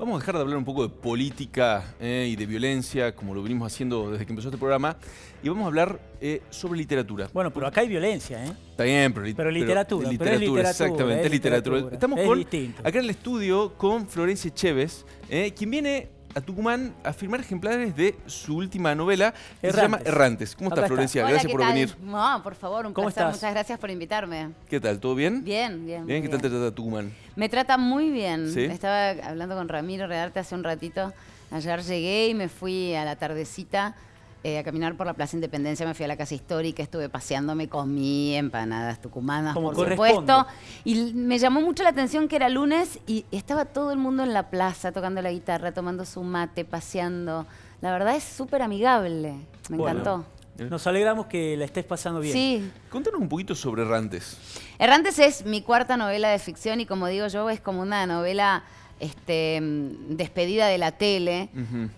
Vamos a dejar de hablar un poco de política eh, y de violencia, como lo venimos haciendo desde que empezó este programa, y vamos a hablar eh, sobre literatura. Bueno, pero acá hay violencia, ¿eh? Está bien, pero, literatura. Pero, literatura, literatura, exactamente, es literatura. Estamos con, acá en el estudio con Florencia Chévez, eh, quien viene a Tucumán a firmar ejemplares de su última novela que se llama Errantes. ¿Cómo estás, Florencia? gracias por venir. No, por favor, un placer. Muchas gracias por invitarme. ¿Qué tal? ¿Todo bien? Bien, bien. ¿Qué tal te trata Tucumán? Me trata muy bien. Estaba hablando con Ramiro Rearte hace un ratito. Ayer llegué y me fui a la tardecita eh, a caminar por la Plaza Independencia, me fui a la casa histórica, estuve paseándome, comí empanadas tucumanas, por supuesto. Y me llamó mucho la atención que era lunes y estaba todo el mundo en la plaza tocando la guitarra, tomando su mate, paseando. La verdad es súper amigable, me encantó. Eh. Nos alegramos que la estés pasando bien. Sí. Contanos un poquito sobre Errantes. Errantes es mi cuarta novela de ficción y como digo yo, es como una novela este, mm, despedida de la tele,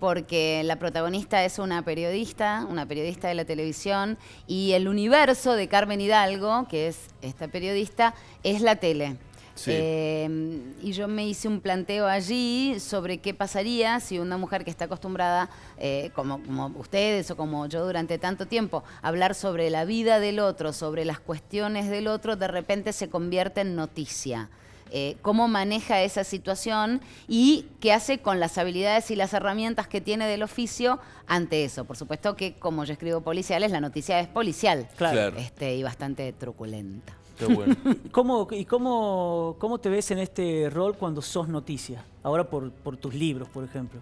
porque la protagonista es una periodista, una periodista de la televisión, y el universo de Carmen Hidalgo, que es esta periodista, es la tele. Em, y yo me hice un planteo allí sobre qué pasaría si una mujer que está acostumbrada, eh, como, como, ustedes o como yo durante tanto tiempo, hablar sobre la vida del otro, sobre las cuestiones del otro, de repente se convierte en noticia. Eh, cómo maneja esa situación y qué hace con las habilidades y las herramientas que tiene del oficio ante eso. Por supuesto que como yo escribo policiales, la noticia es policial claro. Este, y bastante truculenta. Qué bueno. ¿Y, cómo, cómo, te ves en este rol cuando sos noticia? Ahora por, por tus libros, por ejemplo.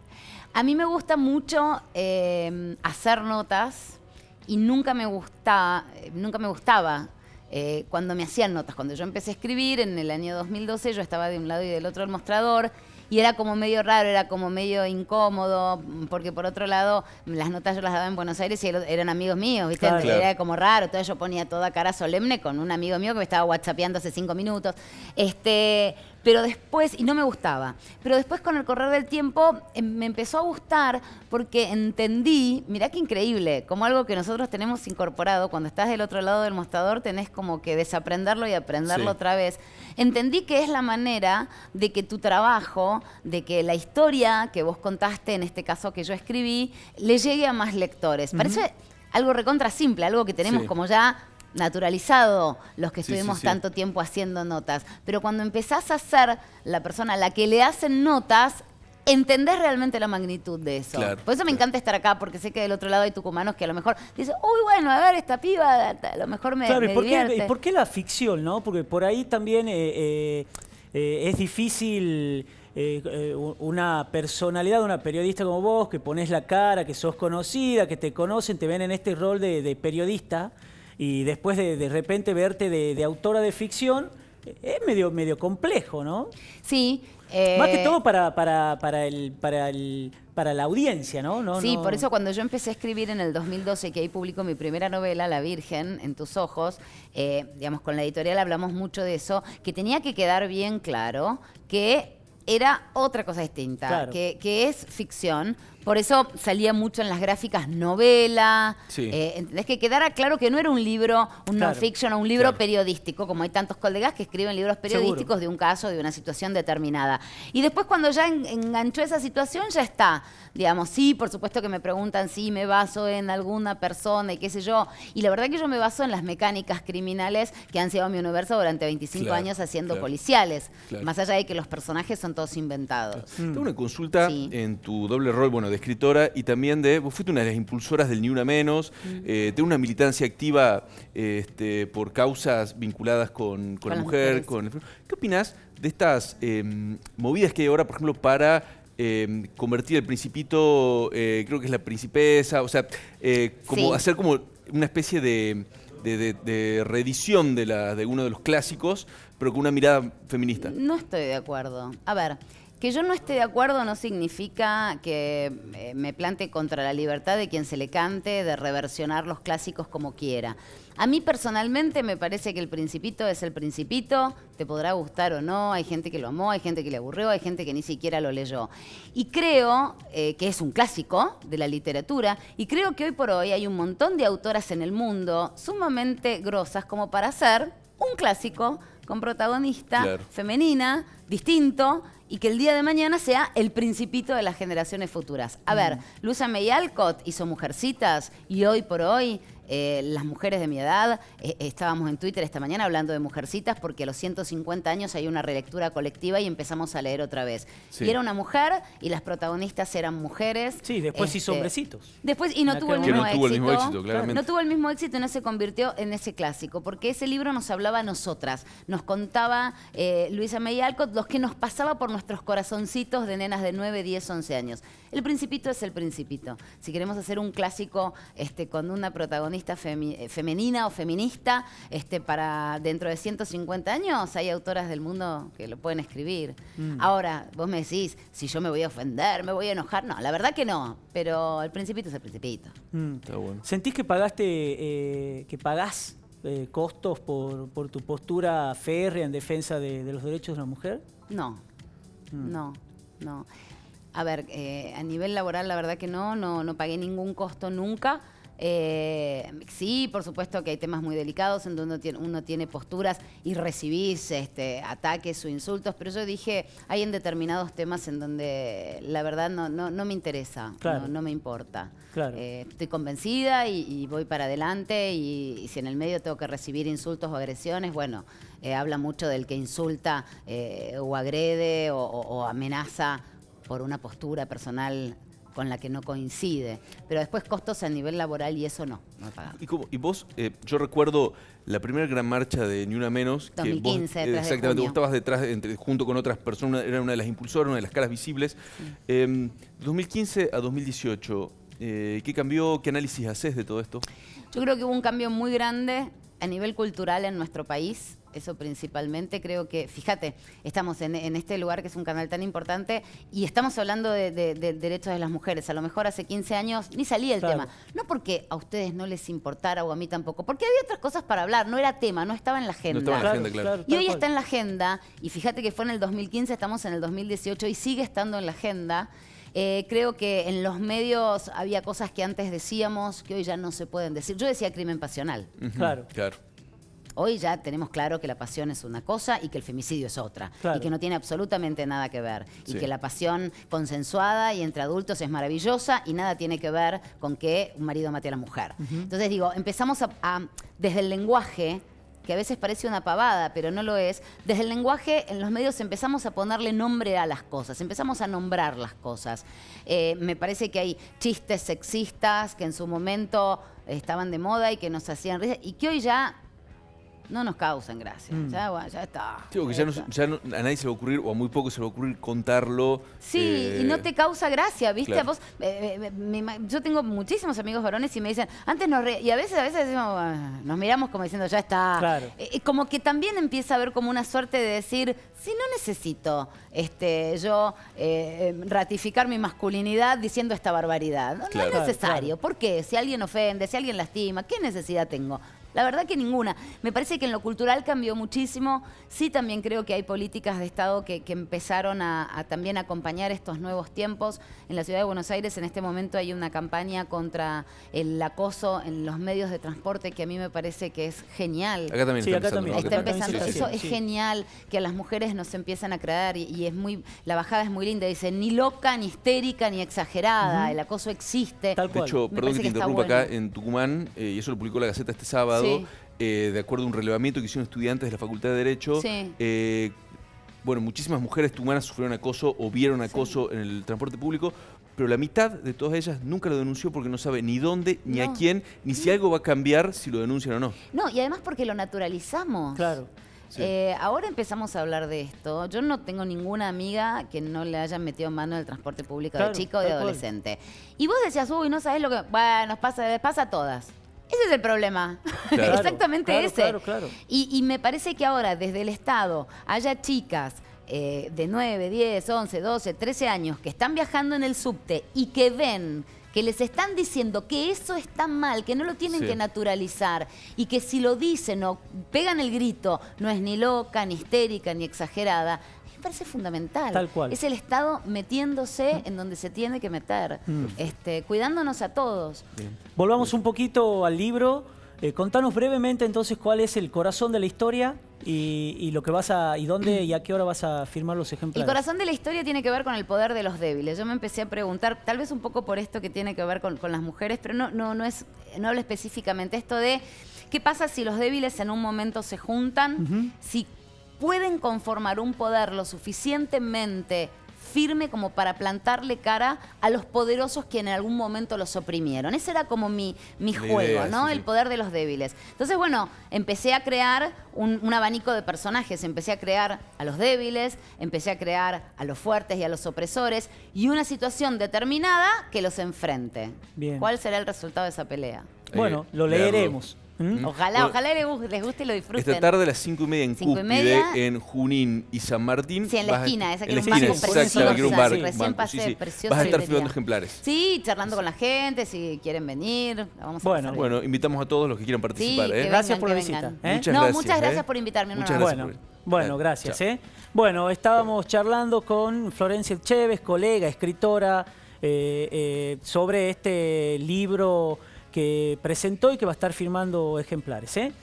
A mí me gusta mucho eh, hacer notas y nunca me, gustaba, nunca me gustaba eh, cuando me hacían notas. Cuando yo empecé a escribir en el año 2012, yo estaba de un lado y del otro el mostrador y era como medio raro, era como medio incómodo, porque por otro lado las notas yo las daba en Buenos Aires y eran amigos míos, ¿viste? Era como raro, entonces yo ponía toda cara solemne con un amigo mío que me estaba whatsappeando hace cinco minutos. Este, pero después, y no me gustaba, pero después con el correr del tiempo em, me empezó a gustar porque entendí, mirá qué increíble, como algo que nosotros tenemos incorporado, cuando estás del otro lado del mostrador tenés como que desaprenderlo y aprenderlo otra vez. Entendí que es la manera de que tu trabajo, de que la historia que vos contaste, en este caso que yo escribí, le llegue a más lectores. Parece algo recontra simple, algo que tenemos como ya naturalizado los que estuvimos tanto tiempo haciendo notas. Pero cuando empezás a ser la persona a la que le hacen notas, entendés realmente la magnitud de eso. Por eso me encanta estar acá, porque sé que del otro lado hay tucumanos que a lo mejor dicen, uy, bueno, a ver, esta piba, a lo mejor me. Claro, ¿y, por qué, la ficción, no? Porque por ahí también eh, eh, eh, es difícil. una personalidad de una periodista como vos, que pones la cara, que sos conocida, que te conocen, te ven en este rol de periodista, y después de, de repente verte de, autora de ficción, es medio, medio complejo, ¿no? Sí. Más que eh, todo para, para, el... Para para la audiencia, ¿no? sí, por eso cuando yo empecé a escribir en el 2012, que ahí publico mi primera novela, La Virgen, en tus ojos, eh, digamos, con la editorial hablamos mucho de eso, que tenía que quedar bien claro que era otra cosa distinta, que, es ficción. Por eso salía mucho en las gráficas novela. es eh, Que quedara claro que no era un libro, un claro. non fiction o un libro periodístico, como hay tantos colegas que escriben libros periodísticos de un caso, de una situación determinada. Y después cuando ya enganchó esa situación, ya está. Digamos, sí, por supuesto que me preguntan si me baso en alguna persona y qué sé yo. Y la verdad que yo me baso en las mecánicas criminales que han sido mi universo durante 25 años haciendo policiales. Más allá de que los personajes son inventados. Tengo mm. una consulta en tu doble rol, bueno, de escritora y también de. Vos fuiste una de las impulsoras del Ni Una Menos. tengo mm. eh, una militancia activa este, por causas vinculadas con, la mujer. Con, ¿Qué opinas de estas em, movidas que hay ahora, por ejemplo, para em, convertir el principito, eh, creo que es la principesa, o sea, eh, como hacer como una especie de, reedición de uno de los clásicos pero con una mirada feminista. No estoy de acuerdo. A ver, que yo no esté de acuerdo no significa que eh, me plante contra la libertad de quien se le cante, de reversionar los clásicos como quiera. A mí personalmente me parece que el principito es el principito, te podrá gustar o no, hay gente que lo amó, hay gente que le aburrió, hay gente que ni siquiera lo leyó. Y creo eh, que es un clásico de la literatura y creo que hoy por hoy hay un montón de autoras en el mundo sumamente grosas como para hacer un clásico con protagonista femenina, distinto, y que el día de mañana sea el principito de las generaciones futuras. A mm. ver, Luisa May Alcott hizo Mujercitas y hoy por hoy eh, las mujeres de mi edad, eh, estábamos en Twitter esta mañana hablando de mujercitas porque a los 150 años hay una relectura colectiva y empezamos a leer otra vez. Y era una mujer y las protagonistas eran mujeres. Sí, después sí, hizo este, hombrecitos. Después, y no, tuvo el, mismo éxito. No tuvo el mismo éxito y no se convirtió en ese clásico, porque ese libro nos hablaba a nosotras, nos contaba eh, Luisa May los que nos pasaba por nuestros corazoncitos de nenas de 9, 10, 11 años. El Principito es el Principito. Si queremos hacer un clásico este, con una protagonista eh, femenina o feminista, este, para dentro de 150 años hay autoras del mundo que lo pueden escribir. Mm. Ahora, vos me decís, si yo me voy a ofender, me voy a enojar. No, la verdad que no, pero el Principito es el Principito. Mm. ¿Sentís que pagaste, eh, que pagás eh, costos por, tu postura férrea en defensa de, los derechos de la mujer? No, mm. no, no a ver, eh, a nivel laboral la verdad que no, no, no pagué ningún costo nunca. Eh, sí, por supuesto que hay temas muy delicados en donde uno tiene, posturas y recibís este, ataques o insultos, pero yo dije, hay en determinados temas en donde la verdad no, no, me interesa, no, me importa. Eh, estoy convencida y, voy para adelante y, si en el medio tengo que recibir insultos o agresiones, bueno, habla mucho del que insulta o agrede o, amenaza por una postura personal con la que no coincide. Pero después costos a nivel laboral y eso no, no pagamos. ¿Y, ¿Y vos, eh, yo recuerdo la primera gran marcha de Ni Una Menos. 2015, que vos, Exactamente, vos estabas detrás, junto con otras personas, era una de las impulsoras, una de las caras visibles. 2015 em, a 2018, eh, ¿qué cambió, qué análisis haces de todo esto? Yo creo que hubo un cambio muy grande a nivel cultural en nuestro país eso principalmente. Creo que, fíjate, estamos en, este lugar que es un canal tan importante y estamos hablando de, derechos de las mujeres. A lo mejor hace 15 años ni salía el tema. No porque a ustedes no les importara o a mí tampoco, porque había otras cosas para hablar, no era tema, no estaba en la agenda. estaba en la agenda claro, Y hoy está en la agenda, y fíjate que fue en el 2015, estamos en el 2018 y sigue estando en la agenda. Eh, creo que en los medios había cosas que antes decíamos que hoy ya no se pueden decir. Yo decía crimen pasional. Claro. Claro. Hoy ya tenemos claro que la pasión es una cosa y que el femicidio es otra. Y que no tiene absolutamente nada que ver. Y que la pasión consensuada y entre adultos es maravillosa y nada tiene que ver con que un marido mate a la mujer. Entonces digo, empezamos a, desde el lenguaje que a veces parece una pavada, pero no lo es, desde el lenguaje en los medios empezamos a ponerle nombre a las cosas, empezamos a nombrar las cosas. Eh, me parece que hay chistes sexistas que en su momento estaban de moda y que nos hacían risa y que hoy ya no nos causan gracia. Mm. Ya, está. Sí, porque ya, a nadie se le va a ocurrir, o a muy poco se le va a ocurrir contarlo. Sí, y no eh, te causa gracia, ¿viste? Vos, eh, eh, yo tengo muchísimos amigos varones y me dicen, antes nos y a veces, a veces nos miramos como diciendo, ya está. Claro. como que también empieza a haber como una suerte de decir, si no necesito este, yo ratificar mi masculinidad diciendo esta barbaridad. no es necesario. ¿Por qué? Si alguien ofende, si alguien lastima, ¿qué necesidad tengo? La verdad que ninguna. Me parece que en lo cultural cambió muchísimo. Sí, también creo que hay políticas de Estado que, empezaron a, también acompañar estos nuevos tiempos. En la ciudad de Buenos Aires en este momento hay una campaña contra el acoso en los medios de transporte que a mí me parece que es genial. Acá también está, empezando, eso es genial que a las mujeres nos empiezan a creer y, es muy la bajada es muy linda. Dice ni loca, ni histérica, ni exagerada. El acoso existe. De perdón que te interrumpa acá en Tucumán, eh, y eso lo publicó la Gaceta este sábado eh, de acuerdo a un relevamiento que hicieron estudiantes de la Facultad de Derecho. Eh, bueno, muchísimas mujeres tumanas sufrieron acoso o vieron acoso en el transporte público, pero la mitad de todas ellas nunca lo denunció porque no sabe ni dónde, ni a quién, ni si algo va a cambiar si lo denuncian o no. No, y además porque lo naturalizamos. Claro. Eh, ahora empezamos a hablar de esto. Yo no tengo ninguna amiga que no le haya metido mano en el transporte público de chico o de adolescente. Y vos decías, uy, no sabes lo que. Bueno, nos pasa, pasa a todas. Ese es el problema. Exactamente ese. Y, me parece que ahora, desde el Estado, haya chicas eh, de 9, 10, 11, 12, 13 años que están viajando en el subte y que ven que les están diciendo que eso está mal, que no lo tienen que naturalizar y que si lo dicen o pegan el grito, no es ni loca, ni histérica, ni exagerada, me parece fundamental. Tal cual. Es el Estado metiéndose en donde se tiene que meter, mm. este, cuidándonos a todos. Volvamos un poquito al libro. Eh, contanos brevemente entonces cuál es el corazón de la historia y, lo que vas a y dónde y a qué hora vas a firmar los ejemplos. El corazón de la historia tiene que ver con el poder de los débiles. Yo me empecé a preguntar, tal vez un poco por esto que tiene que ver con, las mujeres, pero no, no, no es, no hablo específicamente esto de ¿Qué pasa si los débiles en un momento se juntan? Si pueden conformar un poder lo suficientemente firme como para plantarle cara a los poderosos que en algún momento los oprimieron. Ese era como mi, mi juego, ¿no? El poder de los débiles. Entonces, bueno, empecé a crear un, un, abanico de personajes. Empecé a crear a los débiles, empecé a crear a los fuertes y a los opresores y una situación determinada que los enfrente. ¿Cuál será el resultado de esa pelea? Bueno, eh, lo leeremos. Ojalá, ojalá les guste, guste y lo disfruten. Esta tarde a las 5 y media en Cúspide, en Junín y San Martín. Sí, en la esquina, esa que es exacto, un Sí, recién pasé, precioso. Vas a estar filmando ejemplares. Sí, charlando con la gente, si quieren venir. Vamos a bueno, bueno, invitamos a todos los que quieran participar. ¿eh? gracias por la visita. ¿eh? Muchas no, gracias, muchas gracias ¿eh? por invitarme. bueno. gracias. Bueno, estábamos charlando con Florencia Chévez, colega, escritora, sobre este libro que presentó y que va a estar firmando ejemplares. ¿eh?